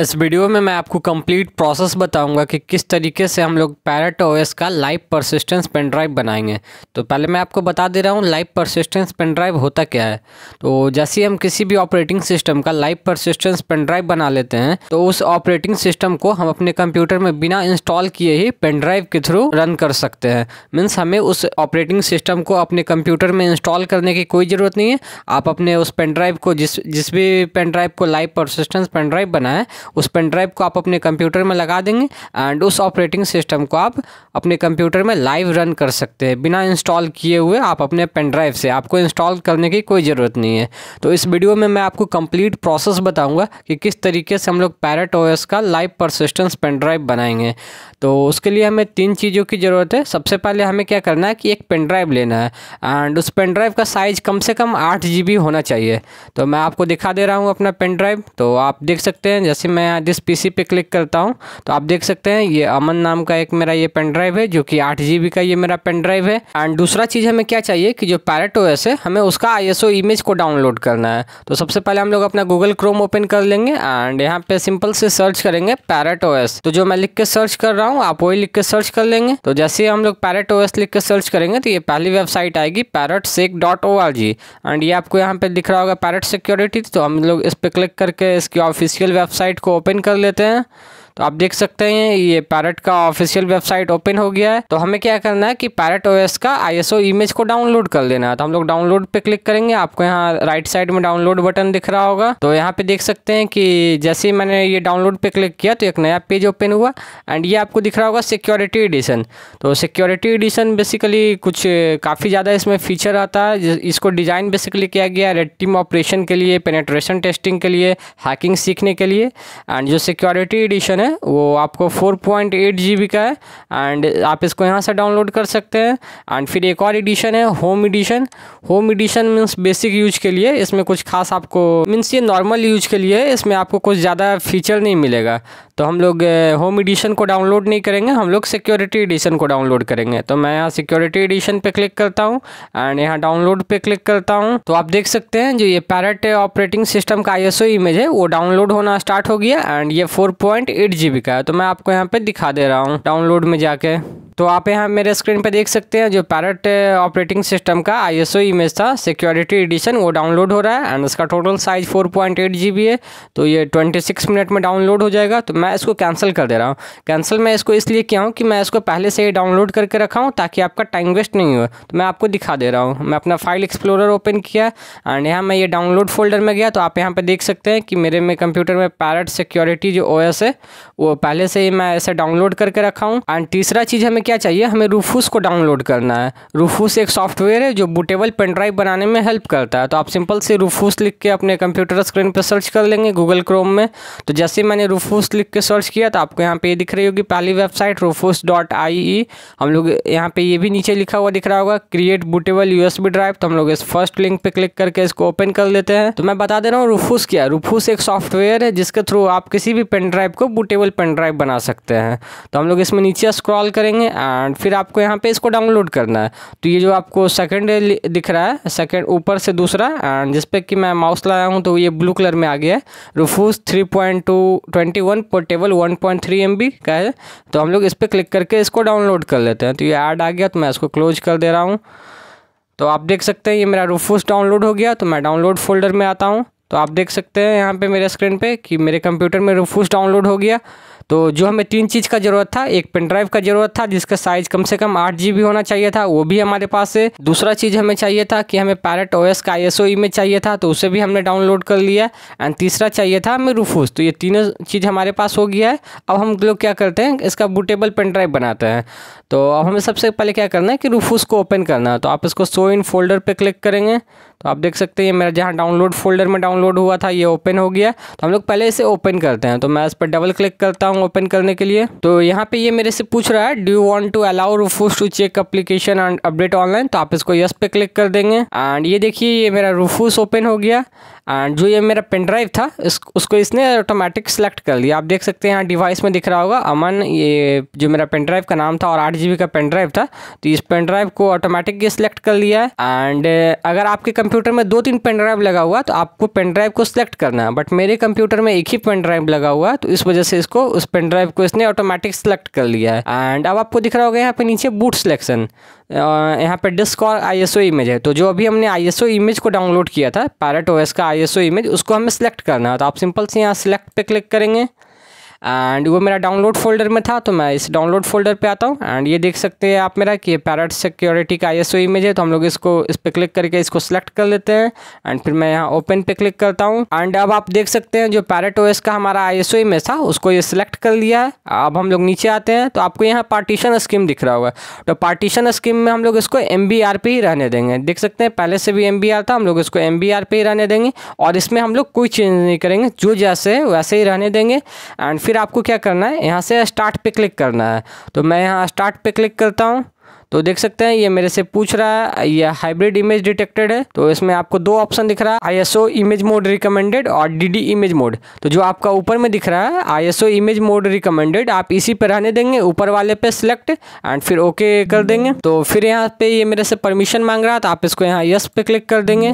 इस वीडियो में मैं आपको कंप्लीट प्रोसेस बताऊंगा कि किस तरीके से हम लोग पैरट ओएस का लाइव परसिस्टेंस पेन ड्राइव बनाएंगे तो पहले मैं आपको बता दे रहा हूँ लाइव परसिस्टेंस पेन ड्राइव होता क्या है तो जैसे ही हम किसी भी ऑपरेटिंग सिस्टम का लाइव परसिस्टेंस पेन ड्राइव बना लेते हैं तो उस ऑपरेटिंग सिस्टम को हम अपने कंप्यूटर में बिना इंस्टॉल किए ही पेन ड्राइव के थ्रू रन कर सकते हैं मीन्स हमें उस ऑपरेटिंग सिस्टम को अपने कंप्यूटर में इंस्टॉल करने की कोई ज़रूरत नहीं है आप अपने उस पेन ड्राइव को जिस जिस भी पेन ड्राइव को लाइव परसिस्टेंस पेन ड्राइव बनाएं उस पेन ड्राइव को आप अपने कंप्यूटर में लगा देंगे एंड उस ऑपरेटिंग सिस्टम को आप अपने कंप्यूटर में लाइव रन कर सकते हैं बिना इंस्टॉल किए हुए आप अपने पेन ड्राइव से आपको इंस्टॉल करने की कोई ज़रूरत नहीं है तो इस वीडियो में मैं आपको कंप्लीट प्रोसेस बताऊँगा कि किस तरीके से हम लोग पैरट ओ का लाइव परसिस्टेंस पेन ड्राइव बनाएंगे तो उसके लिए हमें तीन चीज़ों की ज़रूरत है सबसे पहले हमें क्या करना है कि एक पेन ड्राइव लेना है एंड उस पेन ड्राइव का साइज़ कम से कम आठ जी होना चाहिए तो मैं आपको दिखा दे रहा हूँ अपना पेन ड्राइव तो आप देख सकते हैं जैसे मैं जिस पी पे क्लिक करता हूँ तो आप देख सकते हैं ये अमन नाम का एक मेरा ये पेन ड्राइव है जो कि आठ जी का ये मेरा पेन ड्राइव है एंड दूसरा चीज़ हमें क्या चाहिए कि जो पैरेट ओ है हमें उसका आई इमेज को डाउनलोड करना है तो सबसे पहले हम लोग अपना गूगल क्रोम ओपन कर लेंगे एंड यहाँ पे सिंपल से सर्च करेंगे पैरेट ओ तो जो मैं लिख के सर्च कर रहा हूँ आप वही लिख के सर्च कर लेंगे तो जैसे हम लोग पैरेट ओ लिख के सर्च करेंगे तो ये पहली वेबसाइट आएगी Parrot sec dot O R G and ये आपको यहाँ पे दिख रहा होगा पैरट सिक्योरिटी तो हम लोग इस पर क्लिक करके इसकी ऑफिशियल वेबसाइट को ओपन कर लेते हैं तो आप देख सकते हैं ये पैरट का ऑफिशियल वेबसाइट ओपन हो गया है तो हमें क्या करना है कि पैरट ओएस का आईएसओ इमेज को डाउनलोड कर लेना है तो हम लोग डाउनलोड पे क्लिक करेंगे आपको यहाँ राइट साइड में डाउनलोड बटन दिख रहा होगा तो यहाँ पे देख सकते हैं कि जैसे ही मैंने ये डाउनलोड पे क्लिक किया तो एक नया पेज ओपन हुआ एंड ये आपको दिख रहा होगा सिक्योरिटी एडिशन तो सिक्योरिटी एडिशन बेसिकली कुछ काफ़ी ज़्यादा इसमें फीचर आता है इसको डिज़ाइन बेसिकली किया गया है रेड टीम ऑपरेशन के लिए पेनेट्रेशन टेस्टिंग के लिए हैकिंग सीखने के लिए एंड जो सिक्योरिटी एडिशन मैंने वो आपको four point eight G B का है एंड आप इसको यहाँ से डाउनलोड कर सकते हैं एंड फिर एक और एडिशन है home edition home edition means basic use के लिए इसमें कुछ खास आपको मीन्स ये नॉर्मल यूज के लिए है इसमें आपको कुछ ज़्यादा फीचर नहीं मिलेगा तो हम लोग होम एडिशन को डाउनलोड नहीं करेंगे हम लोग सिक्योरिटी एडिशन को डाउनलोड करेंगे तो मैं यहाँ सिक्योरिटी एडिशन पे क्लिक करता हूँ एंड यहाँ डाउनलोड पे क्लिक करता हूँ तो आप देख सकते हैं जो ये पैरट ऑपरेटिंग सिस्टम का आई इमेज है वो डाउनलोड होना स्टार्ट हो गया एंड ये four point eight eight G B है तो मैं आपको यहाँ पे दिखा दे रहा हूँ डाउनलोड में जाके तो आप यहाँ मेरे स्क्रीन पे देख सकते हैं जो पैरट ऑपरेटिंग सिस्टम का आईएसओ इमेज था सिक्योरिटी एडिशन वो डाउनलोड हो रहा है एंड इसका टोटल साइज 4.8 जीबी है तो ये 26 मिनट में डाउनलोड हो जाएगा तो मैं इसको कैंसिल कर दे रहा हूँ कैंसिल मैं इसको इसलिए किया हूँ कि मैं इसको पहले से ही डाउनलोड करके रखा हूँ ताकि आपका टाइम वेस्ट नहीं हो तो मैं आपको दिखा दे रहा हूँ मैं अपना फाइल एक्सप्लोरर ओपन किया एंड यहाँ मैं ये डाउनलोड फोल्डर में गया तो आप यहाँ पर देख सकते हैं कि मेरे में कंप्यूटर में पैरट सिक्योरिटी जो ओ है वो पहले से ही मैं ऐसे डाउनलोड करके रखा हूँ एंड तीसरा चीज़ हमें क्या चाहिए हमें रूफूस को डाउनलोड करना है रूफूस एक सॉफ्टवेयर है जो बुटेबल ड्राइव बनाने में हेल्प करता है तो आप सिंपल से रूफूस लिख के अपने कंप्यूटर स्क्रीन पर सर्च कर लेंगे गूगल क्रोम में तो जैसे मैंने रूफूस लिख के सर्च किया तो आपको यहाँ पे दिख रही होगी पहली वेबसाइट रूफूस डॉट आई हम लोग यहाँ पे ये भी नीचे लिखा हुआ दिख रहा होगा क्रिएट बुटेबल यू ड्राइव तो हम लोग इस फर्स्ट लिंक पे क्लिक करके इसको ओपन कर लेते हैं तो मैं बता दे रहा हूँ रूफूस क्या रूफूस एक सॉफ्टवेयर है जिसके थ्रू आप किसी भी पेन ड्राइव को बुटे पोर्टेबल पेन ड्राइव बना सकते हैं तो हम लोग इसमें नीचे स्क्रॉल करेंगे एंड फिर आपको यहाँ पे इसको डाउनलोड करना है तो ये जो आपको सेकंड दिख रहा है सेकंड ऊपर से दूसरा एंड जिस पर कि मैं माउस लाया हूँ तो ये ब्लू कलर में आ गया है Rufus three point two twenty one portable one point three M B का है तो हम लोग इस पर क्लिक करके इसको डाउनलोड कर लेते हैं तो ये ऐड आ गया तो मैं इसको क्लोज कर दे रहा हूँ तो आप देख सकते हैं ये मेरा रूफूस डाउनलोड हो गया तो मैं डाउनलोड फोल्डर में आता हूँ तो आप देख सकते हैं यहाँ पे मेरे स्क्रीन पे कि मेरे कंप्यूटर में रूफूस डाउनलोड हो गया तो जो हमें तीन चीज़ का ज़रूरत था एक पेन ड्राइव का ज़रूरत था जिसका साइज़ कम से कम आठ जी होना चाहिए था वो भी हमारे पास है दूसरा चीज़ हमें चाहिए था कि हमें पैरेट ओएस का आई एस e में चाहिए था तो उसे भी हमने डाउनलोड कर लिया एंड तीसरा चाहिए था हमें रूफूस तो ये तीनों चीज़ हमारे पास हो गया है अब हम लोग क्या करते हैं इसका बूटेबल पेन ड्राइव बनाते हैं तो अब हमें सबसे पहले क्या करना है कि रूफूस को ओपन करना है तो आप इसको सो इन फोल्डर पर क्लिक करेंगे तो आप देख सकते हैं मेरा जहाँ डाउनलोड फोल्डर में डाउनलोड हुआ था ये ओपन हो गया तो हम लोग पहले इसे ओपन करते हैं तो मैं इस पर डबल क्लिक करता हूँ ओपन करने के लिए तो यहाँ पे ये मेरे से पूछ रहा है do you want to allow Rufus to check application and update online तो आप इसको यस पे क्लिक कर देंगे एंड ये देखिए ये मेरा रूफूस ओपन हो गया एंड जो ये मेरा पेन ड्राइव था इस, उसको इसने ऑटोमेटिक सेलेक्ट कर लिया आप देख सकते हैं यहाँ डिवाइस में दिख रहा होगा अमन ये जो मेरा पेन ड्राइव का नाम था और आठ जी का पेन ड्राइव था तो इस पेन ड्राइव को ऑटोमेटिक ये सिलेक्ट कर लिया है एंड अगर आपके कंप्यूटर में दो तीन पेन ड्राइव लगा हुआ तो आपको पेन ड्राइव को सिलेक्ट करना है बट मेरे कंप्यूटर में एक ही पेन ड्राइव लगा हुआ है तो इस वजह से इसको उस पेन ड्राइव को इसने ऑटोमेटिक सेलेक्ट कर लिया है एंड अब आपको दिख रहा होगा यहाँ पे नीचे बूट सिलेक्शन यहाँ पे डिस्क और आई इमेज है तो जो अभी हमने आई इमेज को डाउनलोड किया था पैरेट ओएस का आई इमेज उसको हमें सेलेक्ट करना है तो आप सिंपल से यहाँ सेलेक्ट पे क्लिक करेंगे एंड वो मेरा डाउनलोड फोल्डर में था तो मैं इस डाउनलोड फोल्डर पे आता हूँ एंड ये देख सकते हैं आप मेरा कि ये पैरट सिक्योरिटी का आई इमेज है तो हम लोग इसको इस पर क्लिक करके इसको सेलेक्ट कर लेते हैं एंड फिर मैं यहाँ ओपन पे क्लिक करता हूँ एंड अब आप देख सकते हैं जो पैरट ओ का हमारा आई इमेज था उसको ये सिलेक्ट कर लिया है अब हम लोग नीचे आते हैं तो आपको यहाँ पार्टीशन स्कीम दिख रहा होगा तो पार्टीशन स्कीम में हम लोग इसको एम पे ही रहने देंगे देख सकते हैं पहले से भी एम था हम लोग इसको एम पे ही रहने देंगे और इसमें हम लोग कोई चेंज नहीं करेंगे जो जैसे है वैसे ही रहने देंगे एंड फिर फिर आपको क्या करना है यहाँ से स्टार्ट पे क्लिक करना है तो मैं यहाँ स्टार्ट पे क्लिक करता हूँ तो देख सकते हैं ये मेरे से पूछ रहा है ये हाइब्रिड इमेज डिटेक्टेड है तो इसमें आपको दो ऑप्शन दिख रहा है आईएसओ इमेज मोड रिकमेंडेड और डीडी इमेज मोड तो जो आपका ऊपर में दिख रहा है आईएसओ इमेज मोड रिकमेंडेड आप इसी पर रहने देंगे ऊपर वाले पे सिलेक्ट एंड फिर ओके कर देंगे तो फिर यहाँ पे ये मेरे से परमिशन मांग रहा है तो आप इसको यहाँ यस पे क्लिक कर देंगे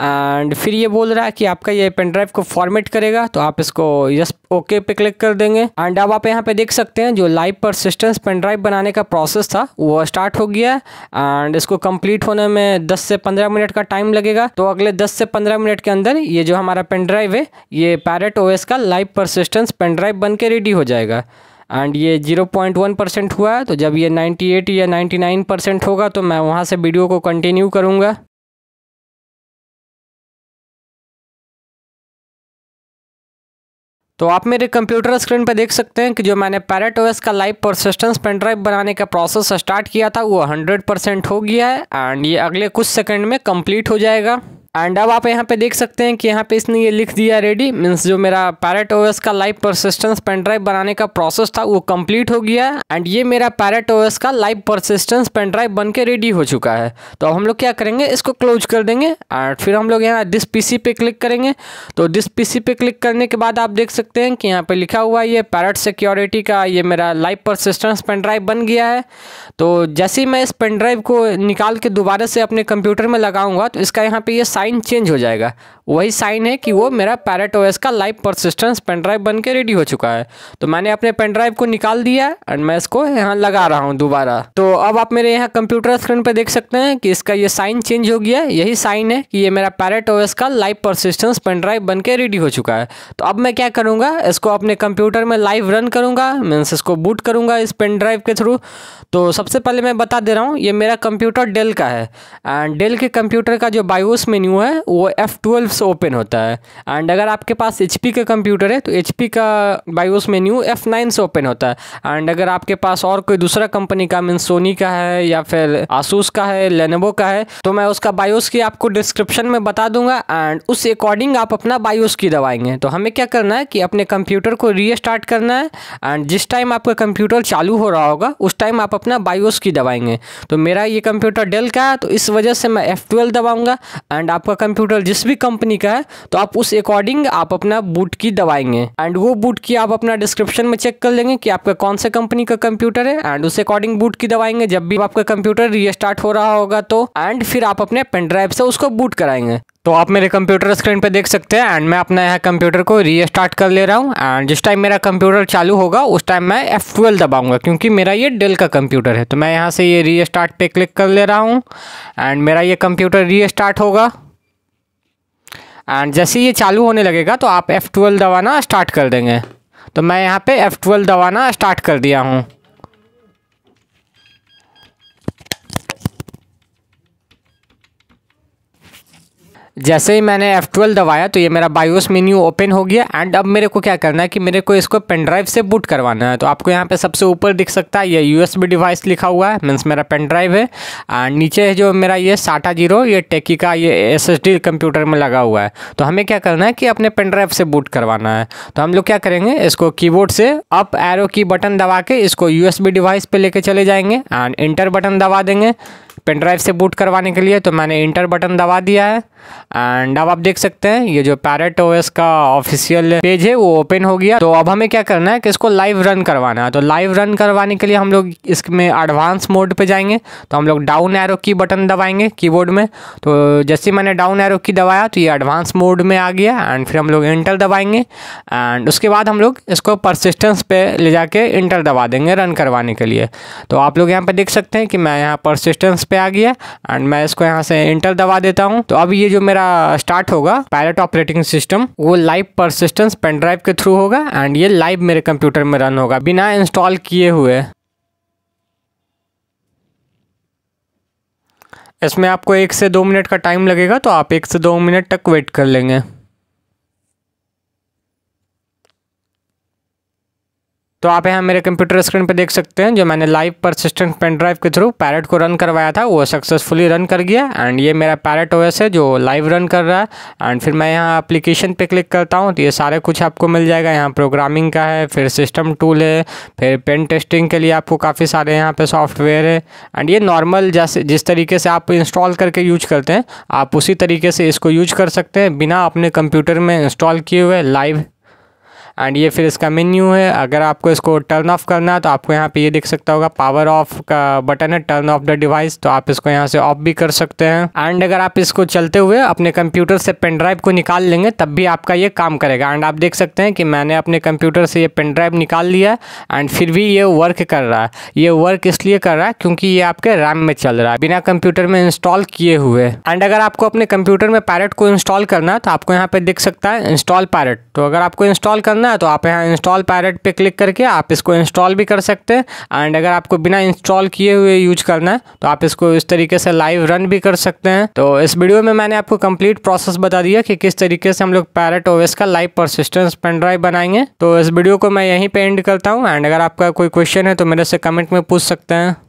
एंड फिर ये बोल रहा है कि आपका ये पेन ड्राइव को फॉर्मेट करेगा तो आप इसको यस ओके पे क्लिक कर देंगे एंड अब आप यहाँ पे देख सकते हैं जो लाइव परसिस्टेंस पेन ड्राइव बनाने का प्रोसेस था वो स्टार्ट हो गया एंड इसको कंप्लीट होने में 10 से 15 मिनट का टाइम लगेगा तो अगले 10 से 15 मिनट के अंदर ये जो हमारा पेन ड्राइव है ये पैरेट ओएस का लाइव परसिस्टेंस पेन ड्राइव बन के रेडी हो जाएगा एंड ये 0.1 परसेंट हुआ तो जब ये 98 या 99 परसेंट होगा तो मैं वहाँ से वीडियो को कंटिन्यू करूँगा तो आप मेरे कंप्यूटर स्क्रीन पर देख सकते हैं कि जो मैंने पैरेट ओएस का लाइव परसिस्टेंस पेनड्राइव बनाने का प्रोसेस स्टार्ट किया था वो 100 परसेंट हो गया है एंड ये अगले कुछ सेकंड में कंप्लीट हो जाएगा एंड अब आप यहाँ पे देख सकते हैं कि यहाँ पे इसने ये लिख दिया रेडी मीन्स जो मेरा पैरेट ओएस का लाइव परसिस्टेंस पेनड्राइव बनाने का प्रोसेस था वो कंप्लीट हो गया एंड ये मेरा पैरेट ओएस का लाइव परसिस्टेंस पेनड्राइव बन के रेडी हो चुका है तो अब हम लोग क्या करेंगे इसको क्लोज कर देंगे एंड फिर हम लोग यहाँ दिस पी पे क्लिक करेंगे तो दिस पी पे क्लिक करने के बाद आप देख सकते हैं कि यहाँ पर लिखा हुआ ये पैरेट सिक्योरिटी का ये मेरा लाइव परसिस्टेंस पेनड्राइव बन गया है तो जैसे ही मैं इस पेनड्राइव को निकाल के दोबारा से अपने कंप्यूटर में लगाऊंगा तो इसका यहाँ पर ये साइन चेंज हो जाएगा वही साइन है कि वो मेरा पैरेट ओएस का लाइव परसिस्टेंस पेनड्राइव बन के रेडी हो चुका है तो मैंने अपने पेनड्राइव को निकाल दिया एंड मैं इसको यहाँ लगा रहा हूँ दोबारा तो अब आप मेरे यहाँ कंप्यूटर स्क्रीन पर देख सकते हैं कि इसका ये साइन चेंज हो गया यही साइन है कि ये मेरा पैरेट ओएस का लाइव परसिस्टेंस पेनड्राइव बन के रेडी हो चुका है तो अब मैं क्या करूँगा इसको अपने कंप्यूटर में लाइव रन करूँगा मीन्स इसको बूट करूँगा इस पेनड्राइव के थ्रू तो सबसे पहले मैं बता दे रहा हूँ ये मेरा कंप्यूटर डेल का है एंड डेल के कंप्यूटर का जो बायोस मेन्यू हुआ है वो एफ़ ट्वेल्व से ओपन होता है एंड अगर आपके पास एच पी का कंप्यूटर है तो एच का बायोस मेन्यू एफ़ नाइन से ओपन होता है एंड अगर आपके पास और कोई दूसरा कंपनी का मीन सोनी का है या फिर आसूस का है लेनोवो का है तो मैं उसका बायोस की आपको डिस्क्रिप्शन में बता दूंगा एंड उस अकॉर्डिंग आप अपना बायोस की दबाएंगे तो हमें क्या करना है कि अपने कंप्यूटर को रीस्टार्ट करना है एंड जिस टाइम आपका कंप्यूटर चालू हो रहा होगा उस टाइम आप अपना बायोस की दबाएंगे तो मेरा ये कंप्यूटर डेल का है तो इस वजह से मैं एफ़ ट्वेल्व दबाऊँगा एंड आप आपका कंप्यूटर जिस भी कंपनी का है तो आप उस अकॉर्डिंग आप अपना बूट की दबाएंगे एंड वो बूट की आप अपना डिस्क्रिप्शन में चेक कर लेंगे कि आपका कौन सा कंपनी का कंप्यूटर है एंड उस अकॉर्डिंग बूट की दबाएंगे जब भी आपका कंप्यूटर रीस्टार्ट हो रहा होगा तो एंड फिर आप अपने पेन ड्राइव से उसको बूट कराएंगे तो आप मेरे कंप्यूटर स्क्रीन पे देख सकते हैं एंड मैं अपना यहाँ कंप्यूटर को रीस्टार्ट कर ले रहा हूँ एंड जिस टाइम मेरा कंप्यूटर चालू होगा उस टाइम मैं एफ ट्वेल्व क्योंकि मेरा ये डेल का कंप्यूटर है तो मैं यहाँ से ये रीस्टार्ट पे क्लिक कर ले रहा हूँ एंड मेरा ये कंप्यूटर रीस्टार्ट होगा एंड जैसे ये चालू होने लगेगा तो आप F12 दबाना स्टार्ट कर देंगे तो मैं यहाँ पे F12 दबाना स्टार्ट कर दिया हूँ जैसे ही मैंने F12 दबाया तो ये मेरा बायोस मेन्यू ओपन हो गया एंड अब मेरे को क्या करना है कि मेरे को इसको पेन ड्राइव से बूट करवाना है तो आपको यहाँ पे सबसे ऊपर दिख सकता है ये यूएसबी डिवाइस लिखा हुआ है मीन्स मेरा पेन ड्राइव है एंड नीचे जो मेरा ये साटा जीरो ये टेकी का ये एस कंप्यूटर में लगा हुआ है तो हमें क्या करना है कि अपने पेन ड्राइव से बूट करवाना है तो हम लोग क्या करेंगे इसको की से अप एरो की बटन दबा के इसको यू डिवाइस पर लेके चले जाएंगे एंड इंटर बटन दबा देंगे पेन ड्राइव से बूट करवाने के लिए तो मैंने इंटर बटन दबा दिया है एंड अब आप देख सकते हैं ये जो पैरेट ओएस का ऑफिशियल पेज है वो ओपन हो गया तो अब हमें क्या करना है कि इसको लाइव रन करवाना है तो लाइव रन करवाने के लिए हम लोग इसमें एडवांस मोड पे जाएंगे तो हम लोग डाउन एरो की बटन दबाएंगे कीबोर्ड में तो जैसे मैंने डाउन एरो की दबाया तो ये एडवांस मोड में आ गया एंड फिर हम लोग इंटर दबाएंगे एंड उसके बाद हम लोग इसको परसिस्टेंस पे ले जाके इंटर दबा देंगे रन करवाने के लिए तो आप लोग यहाँ पर देख सकते हैं कि मैं यहाँ परसिस्टेंस पे आ गया एंड मैं इसको यहाँ से इंटर दबा देता हूँ तो अब ये जो मेरा स्टार्ट होगा पायलट ऑपरेटिंग सिस्टम वो लाइव परसिस्टेंस पेनड्राइव के थ्रू होगा एंड ये लाइव मेरे कंप्यूटर में रन होगा बिना इंस्टॉल किए हुए इसमें आपको एक से दो मिनट का टाइम लगेगा तो आप एक से दो मिनट तक वेट कर लेंगे तो आप यहाँ मेरे कंप्यूटर स्क्रीन पर देख सकते हैं जो मैंने लाइव परसिस्टेंट पेन ड्राइव के थ्रू पैरेट को रन करवाया था वो सक्सेसफुली रन कर गया एंड ये मेरा पैरेट ओएस है जो लाइव रन कर रहा है एंड फिर मैं यहाँ एप्लीकेशन पे क्लिक करता हूँ तो ये सारे कुछ आपको मिल जाएगा यहाँ प्रोग्रामिंग का है फिर सिस्टम टूल है फिर पेन टेस्टिंग के लिए आपको काफ़ी सारे यहाँ पर सॉफ्टवेयर है एंड ये नॉर्मल जैसे जिस तरीके से आप इंस्टॉल करके यूज करते हैं आप उसी तरीके से इसको यूज कर सकते हैं बिना अपने कंप्यूटर में इंस्टॉल किए हुए लाइव एंड ये फिर इसका मेन्यू है अगर आपको इसको टर्न ऑफ करना है तो आपको यहाँ पे ये दिख सकता होगा पावर ऑफ का बटन है टर्न ऑफ द डिवाइस तो आप इसको यहाँ से ऑफ भी कर सकते हैं एंड अगर आप इसको चलते हुए अपने कंप्यूटर से पेन ड्राइव को निकाल लेंगे तब भी आपका ये काम करेगा एंड आप देख सकते हैं कि मैंने अपने कंप्यूटर से ये पेन ड्राइव निकाल लिया एंड फिर भी ये वर्क कर रहा है ये वर्क इसलिए कर रहा है क्योंकि ये आपके रैम में चल रहा है बिना कंप्यूटर में इंस्टॉल किए हुए एंड अगर आपको अपने कंप्यूटर में पैरेट को इंस्टॉल करना है तो आपको यहाँ पे देख सकता है इंस्टॉल पैरेट तो अगर आपको इंस्टॉल करना करना है तो आप यहाँ इंस्टॉल पैरेट पे क्लिक करके आप इसको इंस्टॉल भी कर सकते हैं एंड अगर आपको बिना इंस्टॉल किए हुए यूज करना है तो आप इसको इस तरीके से लाइव रन भी कर सकते हैं तो इस वीडियो में मैंने आपको कंप्लीट प्रोसेस बता दिया कि किस तरीके से हम लोग पैरेट ओवेस का लाइव परसिस्टेंस पेनड्राइव बनाएंगे तो इस वीडियो को मैं यहीं पर एंड करता हूँ एंड अगर आपका कोई क्वेश्चन है तो मेरे से कमेंट में पूछ सकते हैं